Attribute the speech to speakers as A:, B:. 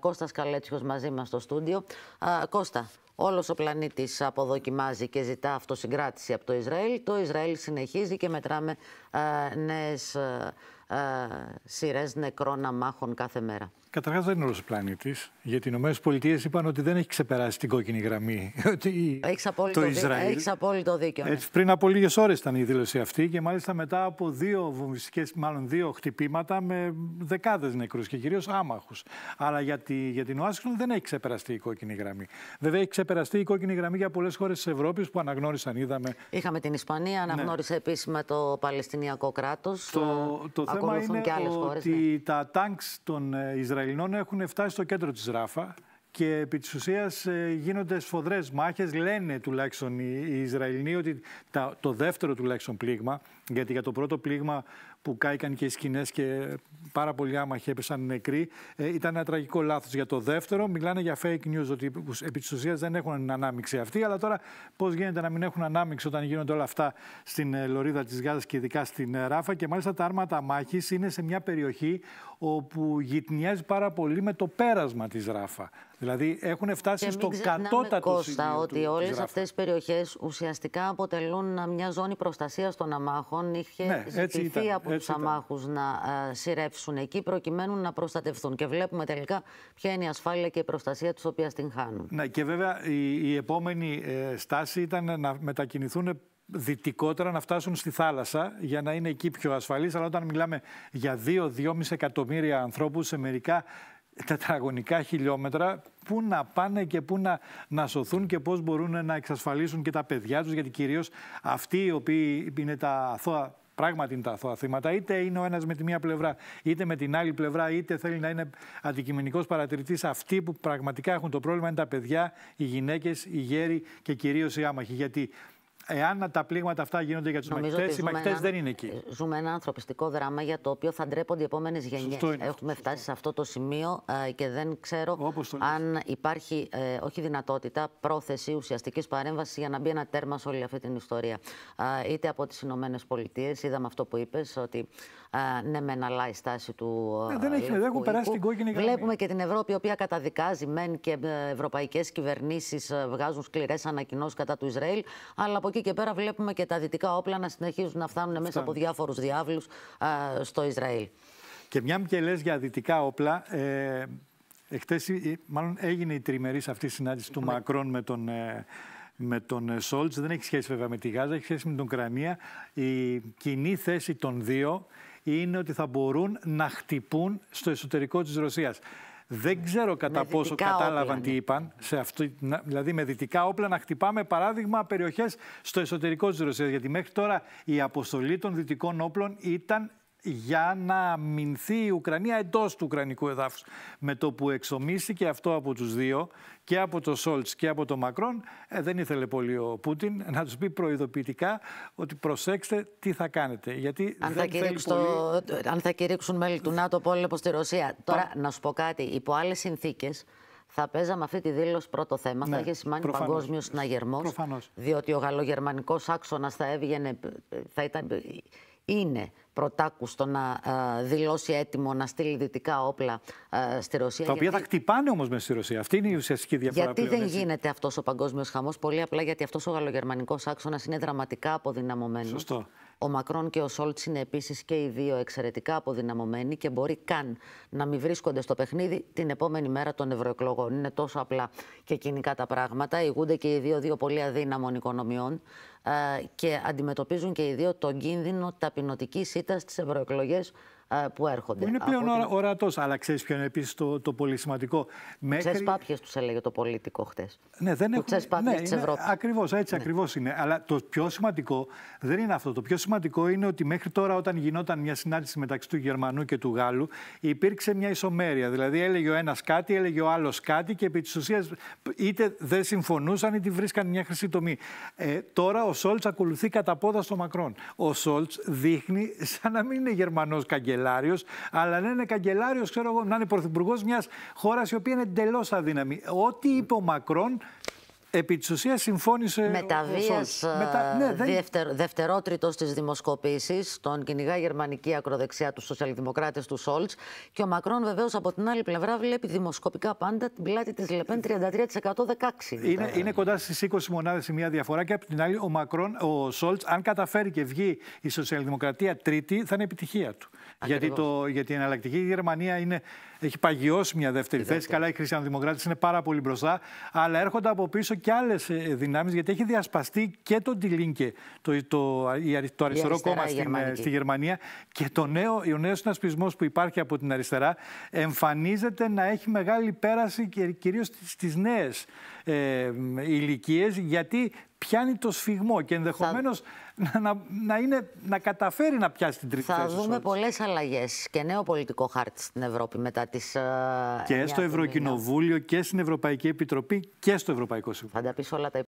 A: Κώστας Καλέτσιος μαζί μας στο στούντιο. Κώστα, Όλος ο πλανήτης αποδοκιμάζει και ζητά αυτοσυγκράτηση από το Ισραήλ. Το Ισραήλ συνεχίζει και μετράμε ε, νέες ε, ε σειρές νεκρών αμάχων κάθε μέρα.
B: Καταρχάς, δεν είναι όλος ο πλανήτης. Γιατί οι ΗΠΑ είπαν ότι δεν έχει ξεπεράσει την κόκκινη γραμμή. Ότι απόλυτο το Ισραήλ. Έχεις
A: απόλυτο δίκιο. Ναι.
B: πριν από λίγες ώρες ήταν η δήλωση αυτή και μάλιστα μετά από δύο βομβιστικές, μάλλον δύο χτυπήματα με δεκάδες νεκρούς και κυρίως άμαχους. Αλλά για, για την Ουάσιγκτον δεν έχει ξεπεραστεί η κόκκινη γραμμή. Βέβαια, έχει ξεπεραστεί η κόκκινη γραμμή για πολλές χώρες της Ευρώπης που αναγνώρισαν, είδαμε. Είχαμε την Ισπανία, ναι. αναγνώρισε
A: ναι. επίσημα το Παλαιστινιακό κράτος.
B: Το, το θέμα είναι ότι ναι. τα τάγκ των ε, Ισραηλινών έχουν φτάσει στο κέντρο της Ράφα. Και επί της ουσίας ε, γίνονται σφοδρές μάχες. Λένε τουλάχιστον οι Ισραηλινοί ότι το δεύτερο τουλάχιστον πλήγμα γιατί για το πρώτο πλήγμα που κάηκαν και οι σκηνές και πάρα πολλοί άμαχοι έπεσαν νεκροί, ε, ήταν ένα τραγικό λάθος. Για το δεύτερο, μιλάνε για fake news, ότι επί της ουσίας δεν έχουν ανάμειξη αυτή Αλλά τώρα, πώς γίνεται να μην έχουν ανάμειξη όταν γίνονται όλα αυτά στην ε, λωρίδα της Γάζας και ειδικά στην ε, Ράφα. Και μάλιστα τα άρματα μάχη είναι σε μια περιοχή όπου γυτνιάζει πάρα πολύ με το πέρασμα της Ράφα. Δηλαδή έχουν φτάσει και στο κατώτατο σημείο. ότι όλε αυτέ οι
A: περιοχές ουσιαστικά αποτελούν μια ζώνη προστασίας των αμάχων αμάχων. Είχε ναι, ζητηθεί από τους αμάχους να ε, σειρεύσουν εκεί προκειμένου να προστατευτούν. Και βλέπουμε τελικά ποια είναι η ασφάλεια και η προστασία τους, οποία την χάνουν.
B: Ναι, και βέβαια η, επόμενη ε, στάση ήταν να μετακινηθούν δυτικότερα να φτάσουν στη θάλασσα για να είναι εκεί πιο ασφαλείς. Αλλά όταν μιλάμε για 2-2,5 εκατομμύρια ανθρώπους σε μερικά τετραγωνικά χιλιόμετρα πού να πάνε και πού να, να σωθούν και πώς μπορούν να εξασφαλίσουν και τα παιδιά τους, γιατί κυρίως αυτοί οι οποίοι είναι τα αθώα πράγματι είναι τα αθώα θύματα. Είτε είναι ο ένας με τη μία πλευρά, είτε με την άλλη πλευρά, είτε θέλει να είναι αντικειμενικός παρατηρητής, Αυτοί που πραγματικά έχουν το πρόβλημα είναι τα παιδιά, οι γυναίκες, οι γέροι και κυρίως οι άμαχοι. Γιατί εάν τα πλήγματα αυτά γίνονται για τους μαχητέ, οι μαχητέ δεν είναι εκεί. Ε,
A: ζούμε ένα ανθρωπιστικό δράμα για το οποίο θα ντρέπονται οι επόμενες γενιέ. Έχουμε αυτό. φτάσει σε αυτό το σημείο ε, και δεν ξέρω αν υπάρχει ε, όχι δυνατότητα, πρόθεση ουσιαστικής παρέμβασης για να μπει ένα τέρμα σε όλη αυτή την ιστορία. είτε από τις ΗΠΑ, είδαμε αυτό που είπες, ότι ναι, μεν αλλά η στάση του. Ναι, δεν, έχει, δεν έχουν περάσει την κόκκινη γραμμή. Βλέπουμε και την Ευρώπη, η οποία καταδικάζει μεν και ευρωπαϊκές κυβερνήσεις βγάζουν σκληρές ανακοινώσεις κατά του Ισραήλ, αλλά από εκεί και πέρα βλέπουμε και τα δυτικά όπλα να συνεχίζουν να φτάνουν μέσα από διάφορους διάβλους
B: στο Ισραήλ. Και μια και λες για δυτικά όπλα, ε, ε μάλλον έγινε η τριμερής αυτή συνάντηση του ναι. Μακρόν με τον... Ε, με τον ε, Σόλτ. Δεν έχει σχέση βέβαια με τη Γάζα, έχει σχέση με την Ουκρανία. Η κοινή θέση των δύο είναι ότι θα μπορούν να χτυπούν στο εσωτερικό της Ρωσίας. Δεν ξέρω κατά πόσο κατάλαβαν τι ναι. είπαν. Σε αυτή, δηλαδή, με δυτικά όπλα να χτυπάμε, παράδειγμα, περιοχές στο εσωτερικό της Ρωσίας. Γιατί μέχρι τώρα η αποστολή των δυτικών όπλων ήταν για να αμυνθεί η Ουκρανία εντός του Ουκρανικού εδάφους. Με το που εξομίστηκε αυτό από τους δύο, και από το Σόλτ και από τον Μακρόν, ε, δεν ήθελε πολύ ο Πούτιν να τους πει προειδοποιητικά ότι προσέξτε τι θα κάνετε. Γιατί αν, δεν θα κηρύξω,
A: πολύ... αν θα κηρύξουν μέλη του ΝΑΤΟ πόλεμο στη Ρωσία. Τώρα, να σου πω κάτι, υπό άλλες συνθήκες. θα παίζαμε αυτή τη δήλωση πρώτο θέμα. Ναι, θα είχε σημάνει παγκόσμιος συναγερμός. Διότι ο γαλλογερμανικός άξονας θα έβγαινε, θα ήταν είναι πρωτάκουστο να ε, δηλώσει έτοιμο να στείλει δυτικά όπλα ε, στη Ρωσία. Τα οποία γιατί... θα
B: χτυπάνε όμως μες στη Ρωσία. Αυτή είναι η ουσιαστική διαφορά. Γιατί δεν γίνεται
A: αυτός ο παγκόσμιος χαμός, πολύ απλά γιατί αυτός ο γαλλογερμανικός άξονας είναι δραματικά αποδυναμωμένος. Σωστό. Ο Μακρόν και ο Σόλτ είναι επίσης και οι δύο εξαιρετικά αποδυναμωμένοι και μπορεί καν να μην βρίσκονται στο παιχνίδι την επόμενη μέρα των ευρωεκλογών. Είναι τόσο απλά και κοινικά τα πράγματα. Υγούνται και οι δύο δύο πολύ αδύναμων οικονομιών. Ε, και αντιμετωπίζουν και οι δύο τον κίνδυνο ταπεινωτικής ήττας στις ευρωεκλογές ε, που έρχονται. Είναι πλέον την...
B: ορατός, αλλά ξέρεις ποιο είναι επίσης το, το πολύ σημαντικό. Μέχρι... Ξεσπάπιε τους έλεγε το πολιτικό χτες. Ναι, δεν έχουν. ναι, της Ευρώπης. Ακριβώς, έτσι ναι. ακριβώς είναι. Αλλά το πιο σημαντικό δεν είναι αυτό. Το πιο σημαντικό είναι ότι μέχρι τώρα, όταν γινόταν μια συνάντηση μεταξύ του Γερμανού και του Γάλλου, υπήρξε μια ισομέρεια. Δηλαδή, έλεγε ο ένας κάτι, έλεγε ο άλλος κάτι και επί της ουσίας είτε δεν συμφωνούσαν είτε βρίσκαν μια χρυσή τομή. Ε, τώρα, Σόλτ ακολουθεί κατά πόδα στο Μακρόν. Ο Σόλτ δείχνει σαν να μην είναι Γερμανός καγκελάριος, αλλά να είναι καγκελάριος, ξέρω εγώ, να είναι πρωθυπουργός μιας χώρας η οποία είναι εντελώς αδύναμη. Ό,τι είπε ο Μακρόν επί της ουσίας συμφώνησε Μεταβία ο Μετα... Ε, ναι, δεν...
A: δευτερο, δευτερότριτος στις δημοσκοπήσης, τον κυνηγά γερμανική ακροδεξιά του σοσιαλδημοκράτες του Σόλτς και ο Μακρόν βεβαίως από την άλλη πλευρά βλέπει δημοσκοπικά πάντα την πλάτη της Λεπέν 33% 16%. Είναι,
B: είναι κοντά στις 20 μονάδες η μία διαφορά και από την άλλη ο, Μακρόν, ο Σόλτς αν καταφέρει και βγει η σοσιαλδημοκρατία τρίτη θα είναι επιτυχία του. Γιατί, το, γιατί η εναλλακτική Γερμανία είναι, έχει παγιώσει μια δεύτερη θέση. Καλά, οι χριστιανοδημοκράτες είναι πάρα πολύ μπροστά. Αλλά έρχονται από πίσω και άλλες δυνάμεις, γιατί έχει διασπαστεί και το Τιλίνκε, το, το, το αριστερό κόμμα ε, στη Γερμανία. Και το νέο, ο νέος συνασπισμός που υπάρχει από την αριστερά εμφανίζεται να έχει μεγάλη πέραση κυρίως στις νέες ε, ηλικίες, γιατί πιάνει το σφιγμό και ενδεχομένως να, να, να καταφέρει να πιάσει την τρίτη θέση. Θα δούμε
A: πολλές αλλαγές και νέο πολιτικό χάρτη στην Ευρώπη μετά τις. Ε, και στο
B: Ευρωκοινοβούλιο και στην Ευρωπαϊκή Επιτροπή και στο Ευρωπαϊκό Συμβούλιο. όλα τα